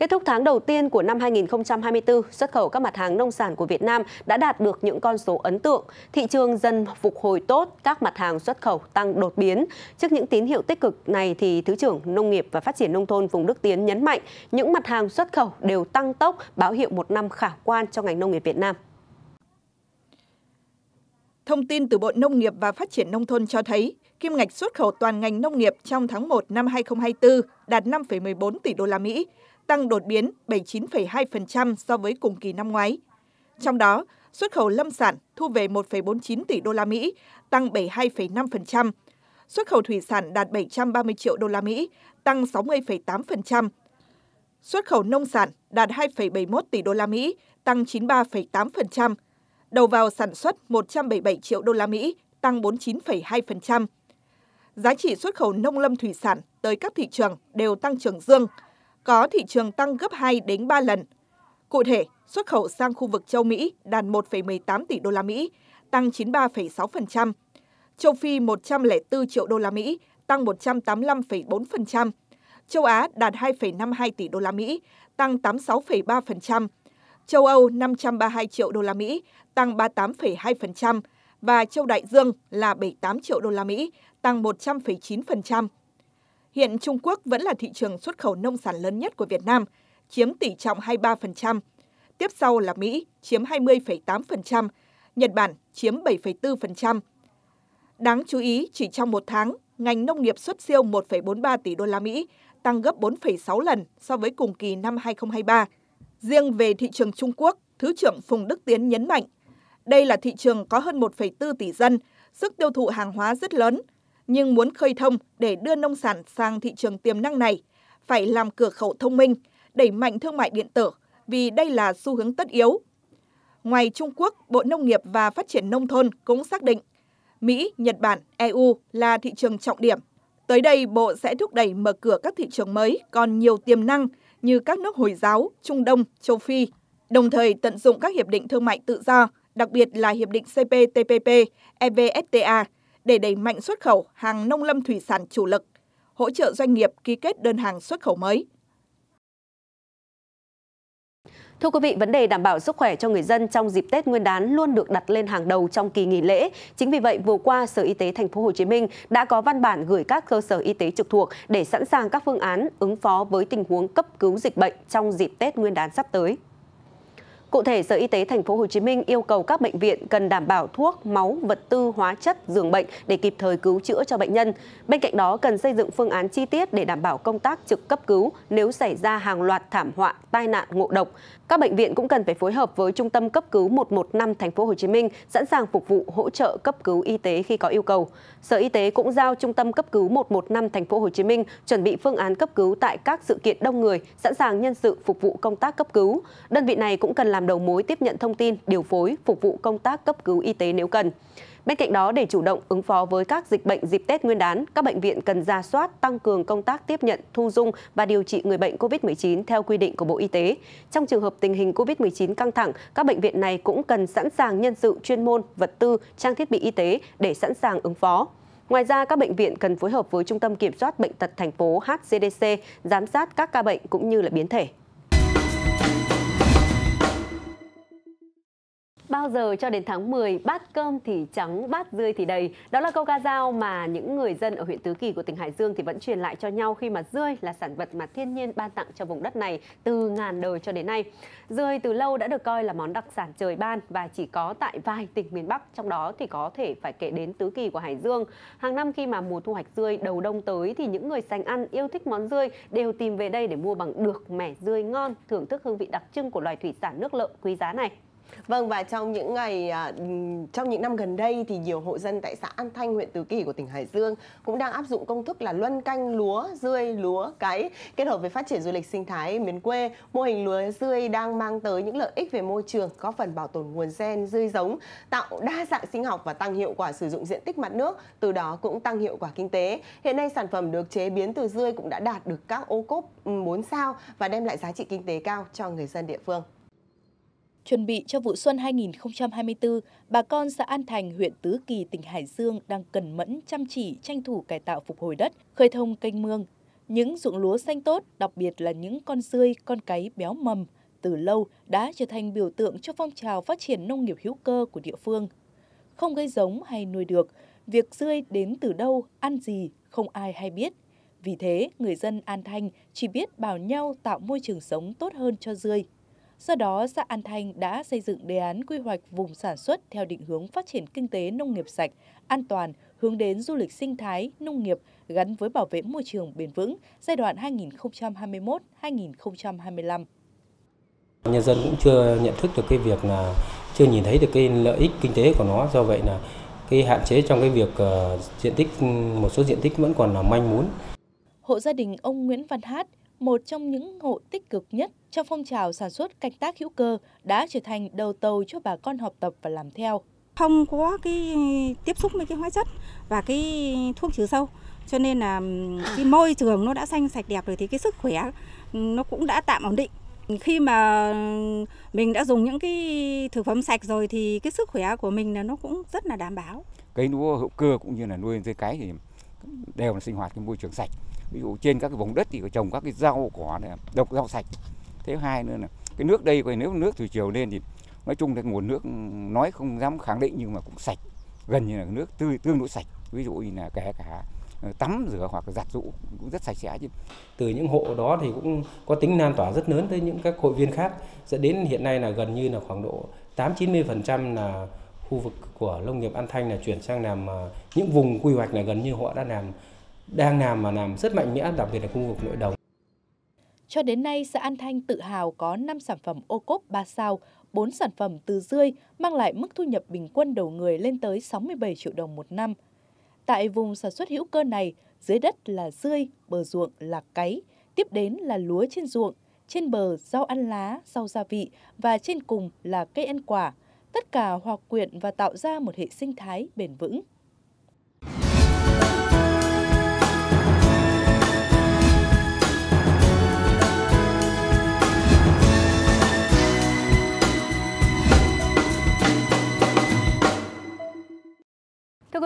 Kết thúc tháng đầu tiên của năm 2024, xuất khẩu các mặt hàng nông sản của Việt Nam đã đạt được những con số ấn tượng. Thị trường dần phục hồi tốt, các mặt hàng xuất khẩu tăng đột biến. Trước những tín hiệu tích cực này thì Thứ trưởng Nông nghiệp và Phát triển nông thôn vùng Đức Tiến nhấn mạnh những mặt hàng xuất khẩu đều tăng tốc, báo hiệu một năm khả quan cho ngành nông nghiệp Việt Nam. Thông tin từ Bộ Nông nghiệp và Phát triển Nông thôn cho thấy, kim ngạch xuất khẩu toàn ngành nông nghiệp trong tháng 1 năm 2024 đạt 5,14 tỷ đô la Mỹ, tăng đột biến 79,2% so với cùng kỳ năm ngoái. Trong đó, xuất khẩu lâm sản thu về 1,49 tỷ đô la Mỹ, tăng 72,5%. Xuất khẩu thủy sản đạt 730 triệu đô la Mỹ, tăng 60,8%. Xuất khẩu nông sản đạt 2,71 tỷ đô la Mỹ, tăng 93,8%. Đầu vào sản xuất 177 triệu đô la Mỹ, tăng 49,2%. Giá trị xuất khẩu nông lâm thủy sản tới các thị trường đều tăng trưởng dương – có thị trường tăng gấp 2 đến 3 lần. Cụ thể, xuất khẩu sang khu vực châu Mỹ đạt 1,18 tỷ đô la Mỹ, tăng 93,6%. Châu Phi 104 triệu đô la Mỹ, tăng 185,4%. Châu Á đạt 2,52 tỷ đô la Mỹ, tăng 86,3%. Châu Âu 532 triệu đô la Mỹ, tăng 38,2% và châu Đại Dương là 78 triệu đô la Mỹ, tăng 100,9%. Hiện Trung Quốc vẫn là thị trường xuất khẩu nông sản lớn nhất của Việt Nam, chiếm tỷ trọng 23%. Tiếp sau là Mỹ, chiếm 20,8%, Nhật Bản chiếm 7,4%. Đáng chú ý, chỉ trong một tháng, ngành nông nghiệp xuất siêu 1,43 tỷ đô la Mỹ, tăng gấp 4,6 lần so với cùng kỳ năm 2023. Riêng về thị trường Trung Quốc, Thứ trưởng Phùng Đức Tiến nhấn mạnh, đây là thị trường có hơn 1,4 tỷ dân, sức tiêu thụ hàng hóa rất lớn, nhưng muốn khơi thông để đưa nông sản sang thị trường tiềm năng này, phải làm cửa khẩu thông minh, đẩy mạnh thương mại điện tử vì đây là xu hướng tất yếu. Ngoài Trung Quốc, Bộ Nông nghiệp và Phát triển Nông thôn cũng xác định Mỹ, Nhật Bản, EU là thị trường trọng điểm. Tới đây, Bộ sẽ thúc đẩy mở cửa các thị trường mới còn nhiều tiềm năng như các nước Hồi giáo, Trung Đông, Châu Phi, đồng thời tận dụng các hiệp định thương mại tự do, đặc biệt là Hiệp định CPTPP, EVFTA để đẩy mạnh xuất khẩu hàng nông lâm thủy sản chủ lực, hỗ trợ doanh nghiệp ký kết đơn hàng xuất khẩu mới. Thưa quý vị, vấn đề đảm bảo sức khỏe cho người dân trong dịp Tết Nguyên đán luôn được đặt lên hàng đầu trong kỳ nghỉ lễ. Chính vì vậy, vừa qua Sở Y tế thành phố Hồ Chí Minh đã có văn bản gửi các cơ sở y tế trực thuộc để sẵn sàng các phương án ứng phó với tình huống cấp cứu dịch bệnh trong dịp Tết Nguyên đán sắp tới. Cụ thể, Sở Y tế Thành phố Hồ Chí Minh yêu cầu các bệnh viện cần đảm bảo thuốc, máu, vật tư, hóa chất, giường bệnh để kịp thời cứu chữa cho bệnh nhân. Bên cạnh đó, cần xây dựng phương án chi tiết để đảm bảo công tác trực cấp cứu nếu xảy ra hàng loạt thảm họa, tai nạn, ngộ độc. Các bệnh viện cũng cần phải phối hợp với Trung tâm cấp cứu 115 Thành phố Hồ Chí Minh sẵn sàng phục vụ hỗ trợ cấp cứu y tế khi có yêu cầu. Sở Y tế cũng giao Trung tâm cấp cứu 115 Thành phố Hồ Chí Minh chuẩn bị phương án cấp cứu tại các sự kiện đông người, sẵn sàng nhân sự phục vụ công tác cấp cứu. Đơn vị này cũng cần làm làm đầu mối tiếp nhận thông tin, điều phối, phục vụ công tác cấp cứu y tế nếu cần. Bên cạnh đó, để chủ động ứng phó với các dịch bệnh dịp Tết Nguyên đán, các bệnh viện cần ra soát, tăng cường công tác tiếp nhận, thu dung và điều trị người bệnh COVID-19 theo quy định của Bộ Y tế. Trong trường hợp tình hình COVID-19 căng thẳng, các bệnh viện này cũng cần sẵn sàng nhân sự, chuyên môn, vật tư, trang thiết bị y tế để sẵn sàng ứng phó. Ngoài ra, các bệnh viện cần phối hợp với Trung tâm Kiểm soát Bệnh tật thành phố HCDC giám sát các ca bệnh cũng như là biến thể. bao giờ cho đến tháng 10 bát cơm thì trắng, bát rươi thì đầy. Đó là câu ca dao mà những người dân ở huyện Tứ Kỳ của tỉnh Hải Dương thì vẫn truyền lại cho nhau khi mà rươi là sản vật mà thiên nhiên ban tặng cho vùng đất này từ ngàn đời cho đến nay. Rươi từ lâu đã được coi là món đặc sản trời ban và chỉ có tại vài tỉnh miền Bắc, trong đó thì có thể phải kể đến Tứ Kỳ của Hải Dương. Hàng năm khi mà mùa thu hoạch rươi đầu đông tới thì những người sành ăn yêu thích món rươi đều tìm về đây để mua bằng được mẻ rươi ngon, thưởng thức hương vị đặc trưng của loài thủy sản nước lợ quý giá này. Vâng và trong những ngày à, trong những năm gần đây thì nhiều hộ dân tại xã An Thanh huyện Tứ Kỳ của tỉnh Hải Dương cũng đang áp dụng công thức là luân canh lúa, rươi, lúa, cấy kết hợp với phát triển du lịch sinh thái miền quê. Mô hình lúa rươi đang mang tới những lợi ích về môi trường, góp phần bảo tồn nguồn gen rươi giống, tạo đa dạng sinh học và tăng hiệu quả sử dụng diện tích mặt nước, từ đó cũng tăng hiệu quả kinh tế. Hiện nay sản phẩm được chế biến từ rươi cũng đã đạt được các ô cốp 4 ừ, sao và đem lại giá trị kinh tế cao cho người dân địa phương. Chuẩn bị cho vụ xuân 2024, bà con xã An Thành, huyện Tứ Kỳ, tỉnh Hải Dương đang cần mẫn chăm chỉ tranh thủ cải tạo phục hồi đất, khơi thông kênh mương. Những ruộng lúa xanh tốt, đặc biệt là những con rươi, con cáy béo mầm, từ lâu đã trở thành biểu tượng cho phong trào phát triển nông nghiệp hữu cơ của địa phương. Không gây giống hay nuôi được, việc rươi đến từ đâu, ăn gì, không ai hay biết. Vì thế, người dân An Thanh chỉ biết bảo nhau tạo môi trường sống tốt hơn cho rươi. Do đó, xã An Thanh đã xây dựng đề án quy hoạch vùng sản xuất theo định hướng phát triển kinh tế nông nghiệp sạch, an toàn, hướng đến du lịch sinh thái, nông nghiệp gắn với bảo vệ môi trường bền vững giai đoạn 2021-2025. Nhân dân cũng chưa nhận thức được cái việc là chưa nhìn thấy được cái lợi ích kinh tế của nó, do vậy là cái hạn chế trong cái việc ờ, diện tích một số diện tích vẫn còn là manh muốn. Hộ gia đình ông Nguyễn Văn Hát một trong những hộ tích cực nhất trong phong trào sản xuất canh tác hữu cơ đã trở thành đầu tàu cho bà con học tập và làm theo. Không có cái tiếp xúc với cái hóa chất và cái thuốc trừ sâu cho nên là cái môi trường nó đã xanh sạch đẹp rồi thì cái sức khỏe nó cũng đã tạm ổn định khi mà mình đã dùng những cái thực phẩm sạch rồi thì cái sức khỏe của mình là nó cũng rất là đảm bảo. Cấy lúa hữu cơ cũng như là nuôi dê cái thì đều là sinh hoạt cái môi trường sạch ví dụ trên các cái vùng đất thì trồng các cái rau cỏ này, độc rau sạch thứ hai nữa là cái nước đây coi nếu nước thủy chiều lên thì nói chung là nguồn nước nói không dám khẳng định nhưng mà cũng sạch gần như là nước tươi tương đối sạch ví dụ như là kể cả ờ, tắm rửa hoặc giặt rũ cũng rất sạch sẽ chứ. Từ những hộ đó thì cũng có tính lan tỏa rất lớn tới những các hội viên khác dẫn đến hiện nay là gần như là khoảng độ 8 90% là khu vực của nông nghiệp An Thanh là chuyển sang làm ờ, những vùng quy hoạch là gần như họ đã làm đang làm mà làm rất mạnh mẽ, đặc biệt là khu vực nội đồng. Cho đến nay, xã An Thanh tự hào có 5 sản phẩm ô cốp 3 sao, 4 sản phẩm từ rươi mang lại mức thu nhập bình quân đầu người lên tới 67 triệu đồng một năm. Tại vùng sản xuất hữu cơ này, dưới đất là rươi, bờ ruộng là cấy, tiếp đến là lúa trên ruộng, trên bờ rau ăn lá, rau gia vị và trên cùng là cây ăn quả. Tất cả hòa quyện và tạo ra một hệ sinh thái bền vững.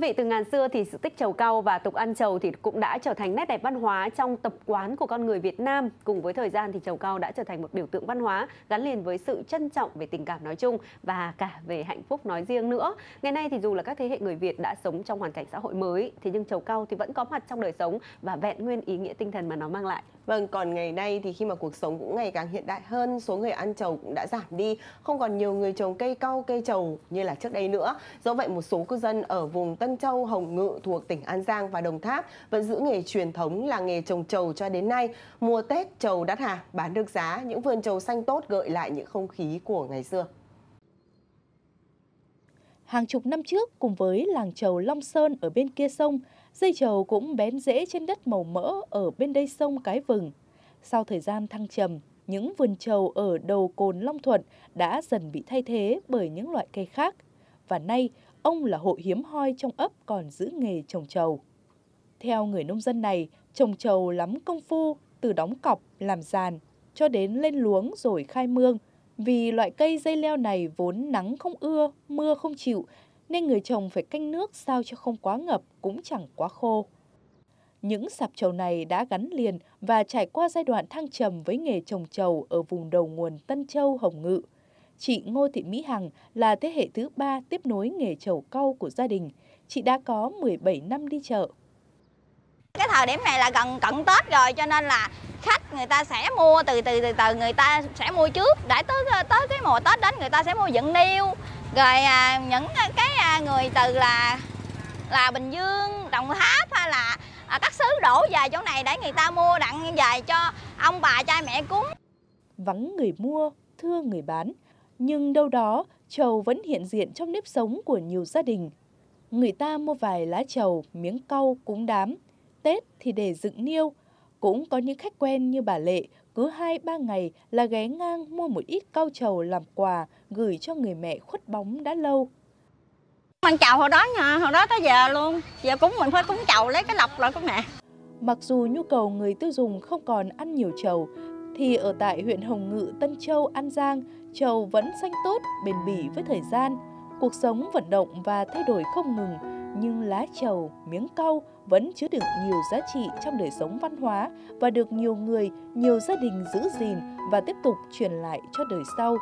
quý vị, từ ngàn xưa thì sự tích trầu cau và tục ăn trầu thì cũng đã trở thành nét đẹp văn hóa trong tập quán của con người Việt Nam. Cùng với thời gian thì trầu cau đã trở thành một biểu tượng văn hóa gắn liền với sự trân trọng về tình cảm nói chung và cả về hạnh phúc nói riêng nữa. Ngày nay thì dù là các thế hệ người Việt đã sống trong hoàn cảnh xã hội mới, thế nhưng trầu cau thì vẫn có mặt trong đời sống và vẹn nguyên ý nghĩa tinh thần mà nó mang lại. Vâng, còn ngày nay thì khi mà cuộc sống cũng ngày càng hiện đại hơn, số người ăn trầu cũng đã giảm đi, không còn nhiều người trồng cây cau, cây trầu như là trước đây nữa. Do vậy một số cư dân ở vùng Tân Châu, Hồng Ngự thuộc tỉnh An Giang và Đồng Tháp vẫn giữ nghề truyền thống là nghề trồng trầu cho đến nay. Mùa Tết trầu đắt hàng, bán được giá, những vườn trầu xanh tốt gợi lại những không khí của ngày xưa hàng chục năm trước cùng với làng trầu Long Sơn ở bên kia sông Dây trầu cũng bén rễ trên đất màu mỡ ở bên đây sông Cái Vừng. Sau thời gian thăng trầm, những vườn trầu ở đầu cồn Long Thuận đã dần bị thay thế bởi những loại cây khác. Và nay, ông là hộ hiếm hoi trong ấp còn giữ nghề trồng trầu. Theo người nông dân này, trồng trầu lắm công phu, từ đóng cọc, làm giàn, cho đến lên luống rồi khai mương. Vì loại cây dây leo này vốn nắng không ưa, mưa không chịu nên người trồng phải canh nước sao cho không quá ngập cũng chẳng quá khô. Những sạp trầu này đã gắn liền và trải qua giai đoạn thăng trầm với nghề trồng trầu ở vùng đầu nguồn Tân Châu, Hồng Ngự. Chị Ngô Thị Mỹ Hằng là thế hệ thứ ba tiếp nối nghề trầu cau của gia đình. Chị đã có 17 năm đi chợ. Cái thời điểm này là gần cận Tết rồi cho nên là khách người ta sẽ mua từ từ từ từ người ta sẽ mua trước để tới tới cái mùa Tết đến người ta sẽ mua dựng niêu rồi à, những à, cái à, người từ là là Bình Dương, Đồng Tháp hay là à, các xứ đổ về chỗ này để người ta mua đặng về cho ông bà cha mẹ cúng. Vắng người mua, thưa người bán, nhưng đâu đó trầu vẫn hiện diện trong nếp sống của nhiều gia đình. Người ta mua vài lá trầu, miếng cau cúng đám, Tết thì để dựng niêu. Cũng có những khách quen như bà Lệ, cứ hai ba ngày là ghé ngang mua một ít cau trầu làm quà gửi cho người mẹ khuất bóng đã lâu. Mang chầu hồi đó nha, hồi đó tới giờ luôn, giờ cúng mình phải cúng chầu lấy cái lọc rồi các mẹ. Mặc dù nhu cầu người tiêu dùng không còn ăn nhiều trầu, thì ở tại huyện Hồng Ngự, Tân Châu, An Giang, trầu vẫn xanh tốt, bền bỉ với thời gian. Cuộc sống vận động và thay đổi không ngừng, nhưng lá trầu, miếng cau vẫn chứa đựng nhiều giá trị trong đời sống văn hóa và được nhiều người, nhiều gia đình giữ gìn và tiếp tục truyền lại cho đời sau.